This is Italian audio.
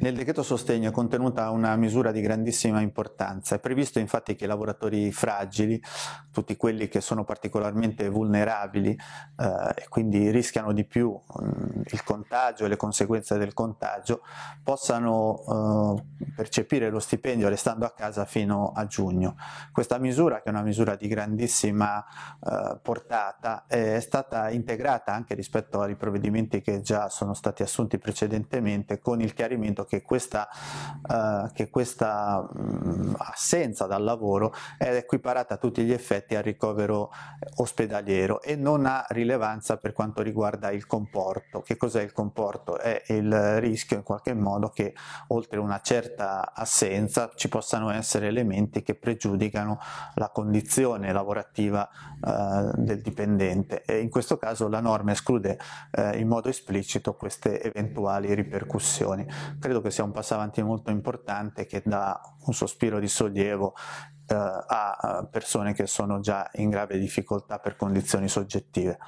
Nel decreto sostegno è contenuta una misura di grandissima importanza. È previsto infatti che i lavoratori fragili, tutti quelli che sono particolarmente vulnerabili eh, e quindi rischiano di più mh, mm, il contagio e le conseguenze del contagio, possano eh, percepire lo stipendio restando a casa fino a giugno. Questa misura, che è una misura di grandissima eh, portata, è stata integrata anche rispetto ai provvedimenti che già sono stati assunti precedentemente con il chiarimento che questa, uh, che questa mh, mm, assenza dal lavoro è equiparata a tutti gli effetti al ricovero ospedaliero e non ha rilevanza per quanto riguarda il comporto. Che cos'è il comporto? È il rischio in qualche modo che oltre una certa assenza ci possano essere elementi che pregiudicano la condizione lavorativa uh, del dipendente e in questo caso la norma esclude uh, in modo esplicito queste eventuali ripercussioni. Credo credo che sia un passo avanti molto importante che dà un sospiro di sollievo eh, a persone che sono già in grave difficoltà per condizioni soggettive.